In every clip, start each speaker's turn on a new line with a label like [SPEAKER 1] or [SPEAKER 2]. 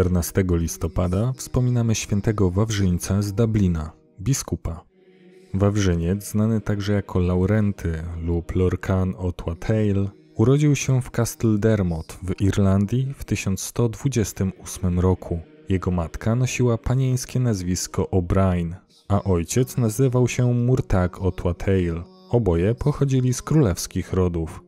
[SPEAKER 1] 14 listopada wspominamy świętego Wawrzyńca z Dublina, biskupa. Wawrzyniec, znany także jako Laurenty lub Lorcan O'Twattail, urodził się w Castle Dermot w Irlandii w 1128 roku. Jego matka nosiła panieńskie nazwisko O'Brien, a ojciec nazywał się Murtag O'Twattail. Oboje pochodzili z królewskich rodów.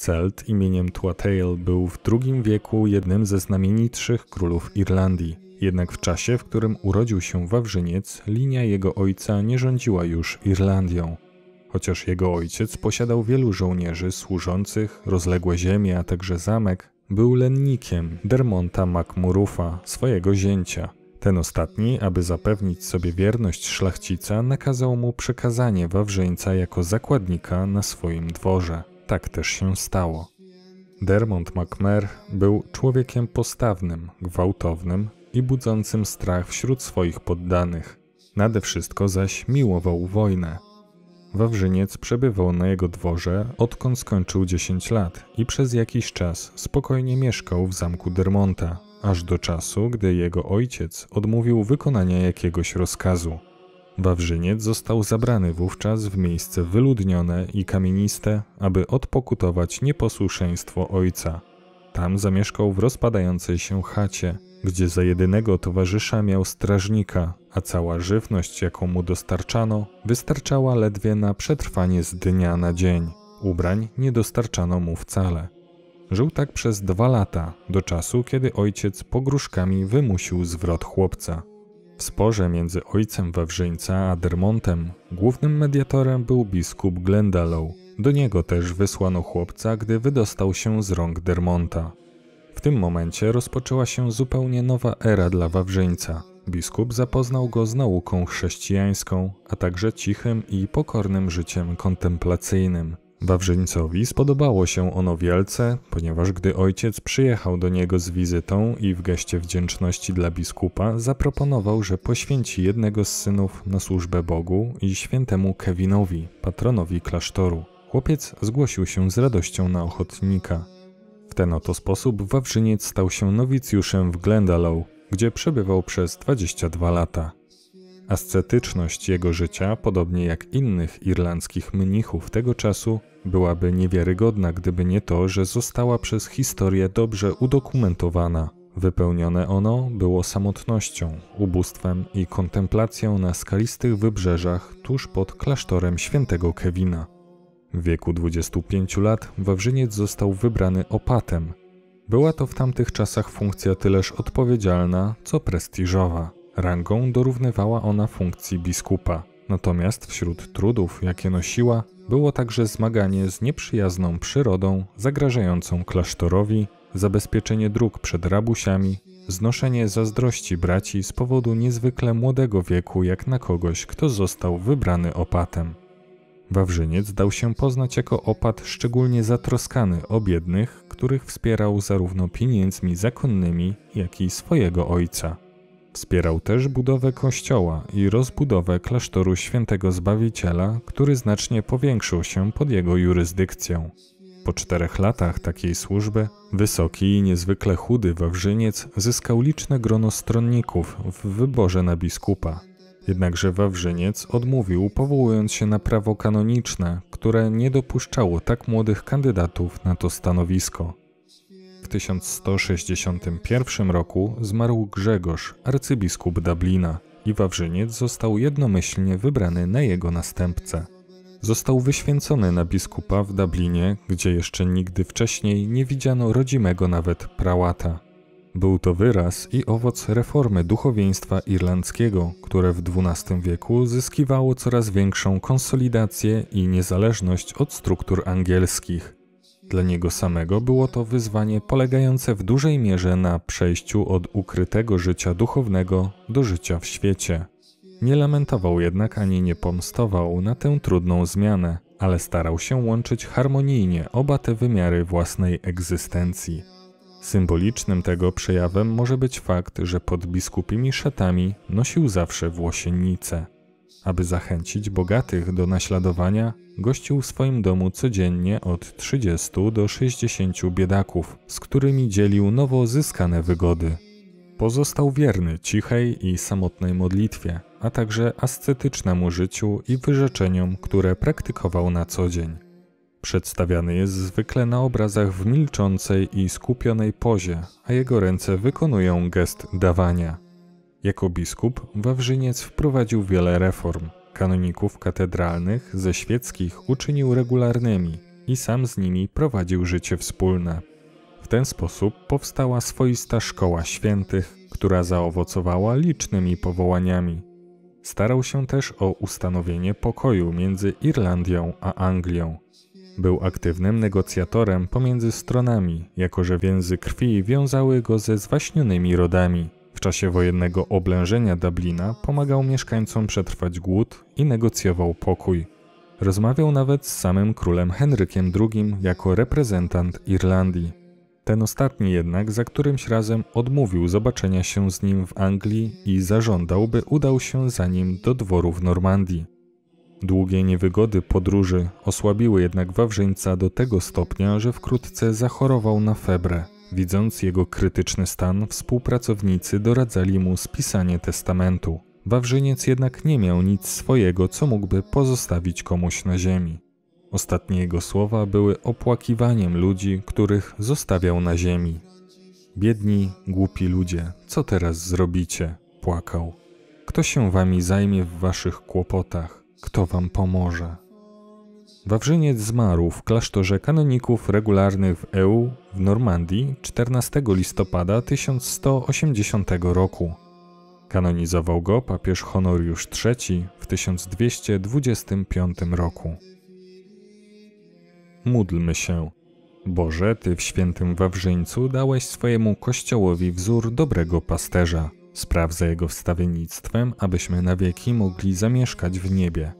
[SPEAKER 1] Celt imieniem Tuathael był w II wieku jednym ze znamienitszych królów Irlandii. Jednak w czasie, w którym urodził się Wawrzyniec, linia jego ojca nie rządziła już Irlandią. Chociaż jego ojciec posiadał wielu żołnierzy służących, rozległe ziemie, a także zamek, był lennikiem Dermonta MacMurufa, swojego zięcia. Ten ostatni, aby zapewnić sobie wierność szlachcica, nakazał mu przekazanie Wawrzyńca jako zakładnika na swoim dworze tak też się stało. Dermont McMer był człowiekiem postawnym, gwałtownym i budzącym strach wśród swoich poddanych. Nade wszystko zaś miłował wojnę. Wawrzyniec przebywał na jego dworze, odkąd skończył 10 lat i przez jakiś czas spokojnie mieszkał w zamku Dermonta, aż do czasu, gdy jego ojciec odmówił wykonania jakiegoś rozkazu. Wawrzyniec został zabrany wówczas w miejsce wyludnione i kamieniste, aby odpokutować nieposłuszeństwo ojca. Tam zamieszkał w rozpadającej się chacie, gdzie za jedynego towarzysza miał strażnika, a cała żywność, jaką mu dostarczano, wystarczała ledwie na przetrwanie z dnia na dzień. Ubrań nie dostarczano mu wcale. Żył tak przez dwa lata, do czasu, kiedy ojciec pogróżkami wymusił zwrot chłopca. W sporze między ojcem Wawrzyńca a Dermontem głównym mediatorem był biskup Glendalow. Do niego też wysłano chłopca, gdy wydostał się z rąk Dermonta. W tym momencie rozpoczęła się zupełnie nowa era dla Wawrzyńca. Biskup zapoznał go z nauką chrześcijańską, a także cichym i pokornym życiem kontemplacyjnym. Wawrzyńcowi spodobało się ono wielce, ponieważ gdy ojciec przyjechał do niego z wizytą i w geście wdzięczności dla biskupa zaproponował, że poświęci jednego z synów na służbę Bogu i świętemu Kevinowi, patronowi klasztoru. Chłopiec zgłosił się z radością na ochotnika. W ten oto sposób Wawrzyniec stał się nowicjuszem w Glendalow, gdzie przebywał przez 22 lata. Ascetyczność jego życia, podobnie jak innych irlandzkich mnichów tego czasu, byłaby niewiarygodna, gdyby nie to, że została przez historię dobrze udokumentowana. Wypełnione ono było samotnością, ubóstwem i kontemplacją na skalistych wybrzeżach tuż pod klasztorem świętego Kevina. W wieku 25 lat Wawrzyniec został wybrany opatem. Była to w tamtych czasach funkcja tyleż odpowiedzialna, co prestiżowa. Rangą dorównywała ona funkcji biskupa, natomiast wśród trudów, jakie nosiła, było także zmaganie z nieprzyjazną przyrodą zagrażającą klasztorowi, zabezpieczenie dróg przed rabusiami, znoszenie zazdrości braci z powodu niezwykle młodego wieku jak na kogoś, kto został wybrany opatem. Wawrzyniec dał się poznać jako opat szczególnie zatroskany o biednych, których wspierał zarówno pieniędzmi zakonnymi, jak i swojego ojca. Wspierał też budowę kościoła i rozbudowę klasztoru świętego Zbawiciela, który znacznie powiększył się pod jego jurysdykcją. Po czterech latach takiej służby, wysoki i niezwykle chudy Wawrzyniec zyskał liczne grono stronników w wyborze na biskupa. Jednakże Wawrzyniec odmówił, powołując się na prawo kanoniczne, które nie dopuszczało tak młodych kandydatów na to stanowisko. 1161 roku zmarł Grzegorz, arcybiskup Dublina, i Wawrzyniec został jednomyślnie wybrany na jego następcę. Został wyświęcony na biskupa w Dublinie, gdzie jeszcze nigdy wcześniej nie widziano rodzimego nawet prałata. Był to wyraz i owoc reformy duchowieństwa irlandzkiego, które w XII wieku zyskiwało coraz większą konsolidację i niezależność od struktur angielskich. Dla niego samego było to wyzwanie polegające w dużej mierze na przejściu od ukrytego życia duchownego do życia w świecie. Nie lamentował jednak ani nie pomstował na tę trudną zmianę, ale starał się łączyć harmonijnie oba te wymiary własnej egzystencji. Symbolicznym tego przejawem może być fakt, że pod biskupimi szatami nosił zawsze włosienicę. Aby zachęcić bogatych do naśladowania, gościł w swoim domu codziennie od 30 do 60 biedaków, z którymi dzielił nowo zyskane wygody. Pozostał wierny cichej i samotnej modlitwie, a także ascetycznemu życiu i wyrzeczeniom, które praktykował na co dzień. Przedstawiany jest zwykle na obrazach w milczącej i skupionej pozie, a jego ręce wykonują gest dawania. Jako biskup Wawrzyniec wprowadził wiele reform. Kanoników katedralnych ze świeckich uczynił regularnymi i sam z nimi prowadził życie wspólne. W ten sposób powstała swoista szkoła świętych, która zaowocowała licznymi powołaniami. Starał się też o ustanowienie pokoju między Irlandią a Anglią. Był aktywnym negocjatorem pomiędzy stronami, jako że więzy krwi wiązały go ze zwaśnionymi rodami. W czasie wojennego oblężenia Dublina pomagał mieszkańcom przetrwać głód i negocjował pokój. Rozmawiał nawet z samym królem Henrykiem II jako reprezentant Irlandii. Ten ostatni jednak za którymś razem odmówił zobaczenia się z nim w Anglii i zażądał, by udał się za nim do dworu w Normandii. Długie niewygody podróży osłabiły jednak Wawrzyńca do tego stopnia, że wkrótce zachorował na febrę. Widząc jego krytyczny stan, współpracownicy doradzali mu spisanie testamentu. Wawrzyniec jednak nie miał nic swojego, co mógłby pozostawić komuś na ziemi. Ostatnie jego słowa były opłakiwaniem ludzi, których zostawiał na ziemi. Biedni, głupi ludzie, co teraz zrobicie? płakał. Kto się wami zajmie w waszych kłopotach? Kto wam pomoże? Wawrzyniec zmarł w klasztorze kanoników regularnych w EU w Normandii 14 listopada 1180 roku. Kanonizował go papież Honoriusz III w 1225 roku. Módlmy się. Boże, Ty w świętym Wawrzyńcu dałeś swojemu Kościołowi wzór dobrego pasterza. Spraw za jego wstawiennictwem, abyśmy na wieki mogli zamieszkać w niebie